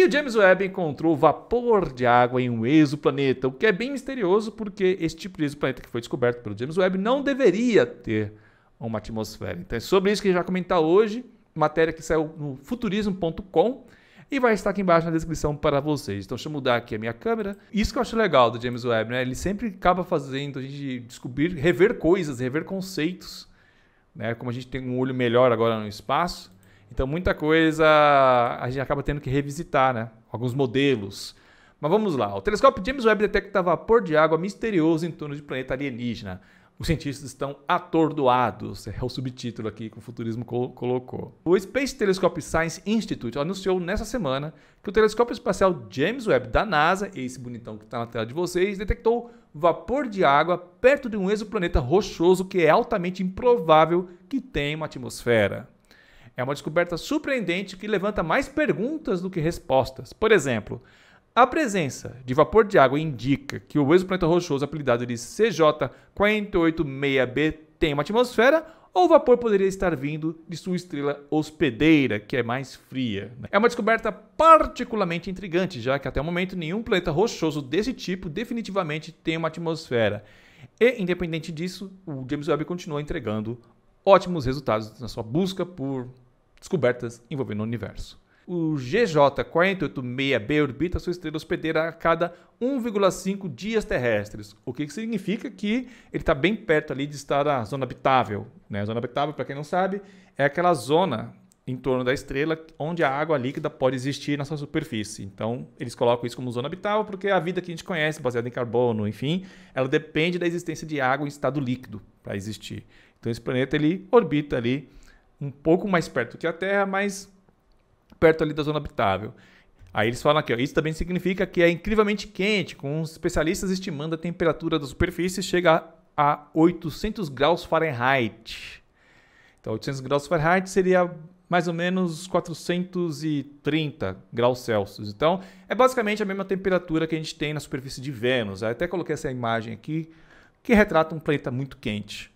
E o James Webb encontrou vapor de água em um exoplaneta, o que é bem misterioso porque esse tipo de exoplaneta que foi descoberto pelo James Webb não deveria ter uma atmosfera. Então é sobre isso que a gente vai comentar hoje, matéria que saiu no futurismo.com e vai estar aqui embaixo na descrição para vocês. Então deixa eu mudar aqui a minha câmera. Isso que eu acho legal do James Webb, né? Ele sempre acaba fazendo a gente descobrir, rever coisas, rever conceitos, né? Como a gente tem um olho melhor agora no espaço, então, muita coisa a gente acaba tendo que revisitar, né? Alguns modelos. Mas vamos lá. O telescópio James Webb detecta vapor de água misterioso em torno de planeta alienígena. Os cientistas estão atordoados, é o subtítulo aqui que o Futurismo col colocou. O Space Telescope Science Institute anunciou nessa semana que o telescópio espacial James Webb da NASA, esse bonitão que está na tela de vocês, detectou vapor de água perto de um exoplaneta rochoso que é altamente improvável que tenha uma atmosfera. É uma descoberta surpreendente que levanta mais perguntas do que respostas. Por exemplo, a presença de vapor de água indica que o exoplaneta rochoso apelidado de CJ486b tem uma atmosfera ou o vapor poderia estar vindo de sua estrela hospedeira, que é mais fria. Né? É uma descoberta particularmente intrigante, já que até o momento nenhum planeta rochoso desse tipo definitivamente tem uma atmosfera. E, independente disso, o James Webb continua entregando ótimos resultados na sua busca por descobertas envolvendo o universo. O GJ486b orbita sua estrela hospedeira a cada 1,5 dias terrestres, o que significa que ele está bem perto ali de estar na zona habitável. Né? A zona habitável, para quem não sabe, é aquela zona em torno da estrela onde a água líquida pode existir na sua superfície. Então, eles colocam isso como zona habitável porque é a vida que a gente conhece, baseada em carbono, enfim, ela depende da existência de água em estado líquido para existir. Então, esse planeta ele orbita ali um pouco mais perto que a Terra, mas perto ali da zona habitável. Aí eles falam aqui, ó, isso também significa que é incrivelmente quente, com os especialistas estimando a temperatura da superfície chega a 800 graus Fahrenheit. Então, 800 graus Fahrenheit seria mais ou menos 430 graus Celsius. Então, é basicamente a mesma temperatura que a gente tem na superfície de Vênus. Eu até coloquei essa imagem aqui, que retrata um planeta muito quente.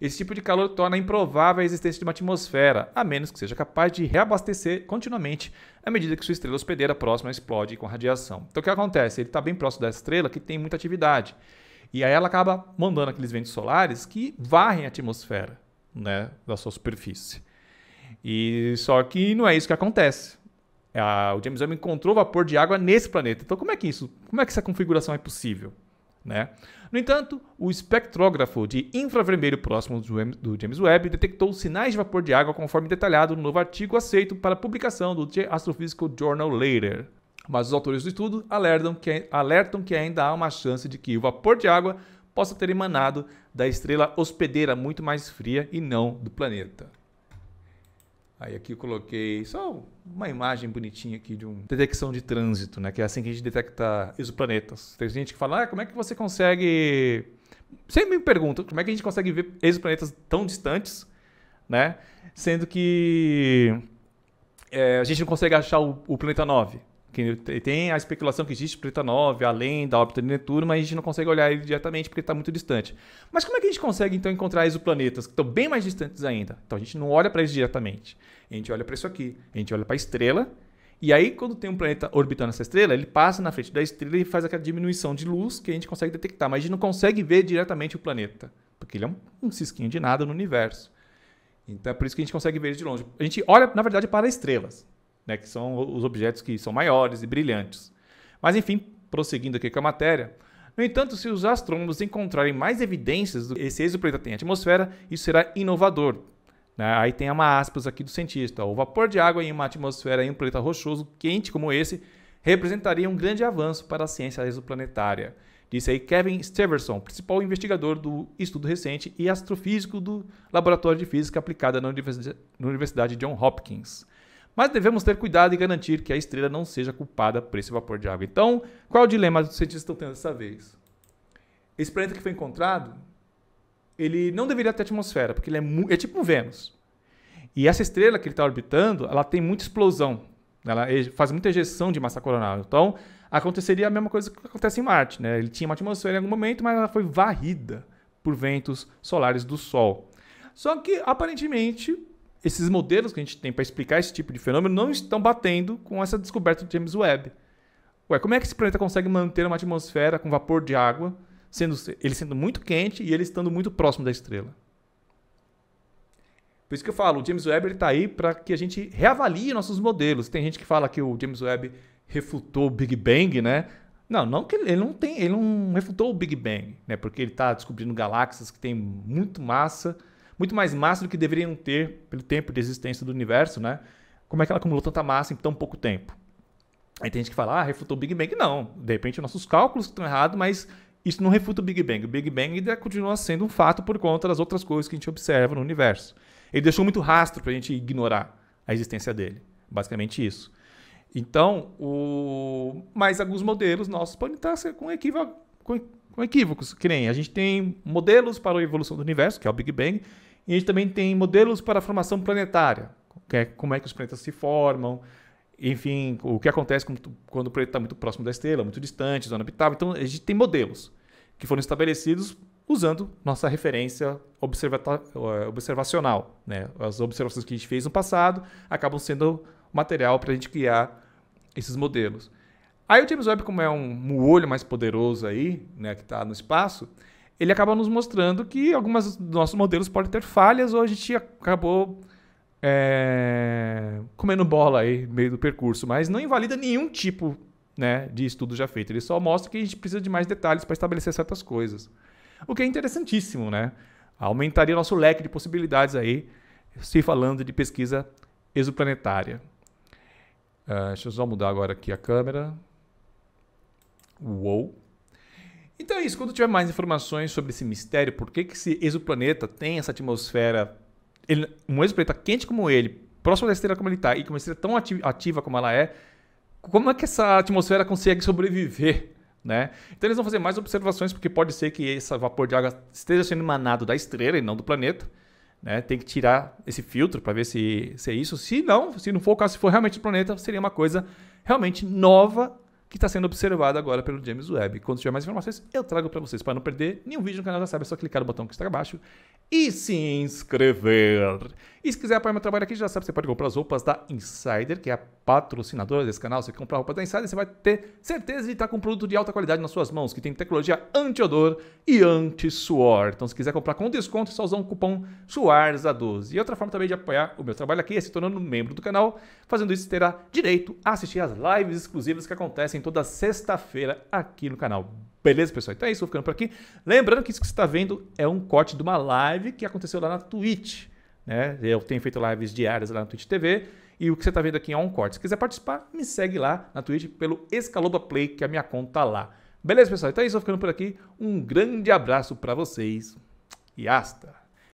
Esse tipo de calor torna improvável a existência de uma atmosfera, a menos que seja capaz de reabastecer continuamente à medida que sua estrela hospedeira próxima explode com radiação. Então o que acontece? Ele está bem próximo da estrela que tem muita atividade. E aí ela acaba mandando aqueles ventos solares que varrem a atmosfera né, da sua superfície. E só que não é isso que acontece. A, o James Webb encontrou vapor de água nesse planeta. Então como é que isso? Como é que essa configuração é possível? Né? No entanto, o espectrógrafo de infravermelho próximo do James Webb detectou sinais de vapor de água conforme detalhado no novo artigo aceito para publicação do The Astrophysical Journal Later. Mas os autores do estudo alertam que, alertam que ainda há uma chance de que o vapor de água possa ter emanado da estrela hospedeira muito mais fria e não do planeta. Aí aqui eu coloquei só uma imagem bonitinha aqui de uma detecção de trânsito, né? Que é assim que a gente detecta exoplanetas. Tem gente que fala, ah, como é que você consegue... Sempre me perguntam, como é que a gente consegue ver exoplanetas tão distantes, né? Sendo que é, a gente não consegue achar o, o planeta 9 que tem a especulação que existe o planeta 9, além da órbita de Netuno, mas a gente não consegue olhar ele diretamente porque está muito distante. Mas como é que a gente consegue então encontrar exoplanetas que estão bem mais distantes ainda? Então a gente não olha para eles diretamente. A gente olha para isso aqui. A gente olha para a estrela. E aí, quando tem um planeta orbitando essa estrela, ele passa na frente da estrela e faz aquela diminuição de luz que a gente consegue detectar, mas a gente não consegue ver diretamente o planeta, porque ele é um, um cisquinho de nada no universo. Então é por isso que a gente consegue ver ele de longe. A gente olha, na verdade, para estrelas né, que são os objetos que são maiores e brilhantes. Mas enfim, prosseguindo aqui com a matéria. No entanto, se os astrônomos encontrarem mais evidências do esse exoplaneta tem atmosfera, isso será inovador. Né? Aí tem uma aspas aqui do cientista. O vapor de água em uma atmosfera em um planeta rochoso quente como esse representaria um grande avanço para a ciência exoplanetária. Disse aí Kevin Steverson, principal investigador do estudo recente e astrofísico do Laboratório de Física Aplicada na Universidade John Hopkins mas devemos ter cuidado e garantir que a estrela não seja culpada por esse vapor de água. Então, qual é o dilema que os cientistas estão tendo dessa vez? Esse planeta que foi encontrado, ele não deveria ter atmosfera, porque ele é, é tipo um Vênus. E essa estrela que ele está orbitando, ela tem muita explosão, ela é, faz muita ejeção de massa coronal. Então, aconteceria a mesma coisa que acontece em Marte. Né? Ele tinha uma atmosfera em algum momento, mas ela foi varrida por ventos solares do Sol. Só que, aparentemente, esses modelos que a gente tem para explicar esse tipo de fenômeno não estão batendo com essa descoberta do James Webb. Ué, como é que esse planeta consegue manter uma atmosfera com vapor de água, sendo ele sendo muito quente e ele estando muito próximo da estrela? Por isso que eu falo, o James Webb está aí para que a gente reavalie nossos modelos. Tem gente que fala que o James Webb refutou o Big Bang, né? Não, não que ele, ele não tem, ele não refutou o Big Bang, né? Porque ele está descobrindo galáxias que têm muito massa muito mais massa do que deveriam ter pelo tempo de existência do universo, né? Como é que ela acumulou tanta massa em tão pouco tempo? Aí tem gente que fala, ah, refutou o Big Bang. Não, de repente nossos cálculos estão errados, mas isso não refuta o Big Bang. O Big Bang ainda continua sendo um fato por conta das outras coisas que a gente observa no universo. Ele deixou muito rastro para a gente ignorar a existência dele. Basicamente isso. Então, o... mas alguns modelos nossos podem estar com, equivo... com equívocos. Que nem a gente tem modelos para a evolução do universo, que é o Big Bang, e a gente também tem modelos para a formação planetária, que é como é que os planetas se formam, enfim, o que acontece quando o planeta está muito próximo da estrela, muito distante, zona habitável. Então, a gente tem modelos que foram estabelecidos usando nossa referência eh, observacional. Né? As observações que a gente fez no passado acabam sendo material para a gente criar esses modelos. Aí o James Webb, como é um, um olho mais poderoso aí, né, que está no espaço, ele acaba nos mostrando que alguns dos nossos modelos podem ter falhas ou a gente acabou é, comendo bola aí no meio do percurso, mas não invalida nenhum tipo né, de estudo já feito. Ele só mostra que a gente precisa de mais detalhes para estabelecer certas coisas. O que é interessantíssimo, né? Aumentaria nosso leque de possibilidades aí, se falando de pesquisa exoplanetária. Uh, deixa eu só mudar agora aqui a câmera. Uou! Então é isso. Quando tiver mais informações sobre esse mistério, por que, que esse exoplaneta tem essa atmosfera, ele, um exoplaneta quente como ele, próximo da estrela como ele está, e com uma estrela tão ativa como ela é, como é que essa atmosfera consegue sobreviver? Né? Então eles vão fazer mais observações, porque pode ser que esse vapor de água esteja sendo emanado da estrela e não do planeta. Né? Tem que tirar esse filtro para ver se, se é isso. Se não, se não for o caso, se for realmente do planeta, seria uma coisa realmente nova que está sendo observado agora pelo James Webb. Quando tiver mais informações, eu trago para vocês. Para não perder nenhum vídeo no canal, já sabe, é só clicar no botão que está abaixo e se inscrever. E se quiser apoiar meu trabalho aqui, já sabe, você pode comprar as roupas da Insider, que é a patrocinadora desse canal. Se comprar roupas da Insider, você vai ter certeza de estar com um produto de alta qualidade nas suas mãos, que tem tecnologia anti-odor e anti-suor. Então, se quiser comprar com desconto, é só usar um cupom SUARZA12. E outra forma também de apoiar o meu trabalho aqui é se tornando membro do canal. Fazendo isso, terá direito a assistir as lives exclusivas que acontecem toda sexta-feira aqui no canal. Beleza, pessoal? Então é isso, vou ficando por aqui. Lembrando que isso que você está vendo é um corte de uma live que aconteceu lá na Twitch. Né? Eu tenho feito lives diárias lá na Twitch TV. E o que você está vendo aqui é um corte. Se quiser participar, me segue lá na Twitch pelo Escaloba Play, que é a minha conta tá lá. Beleza, pessoal? Então é isso, vou ficando por aqui. Um grande abraço para vocês e hasta!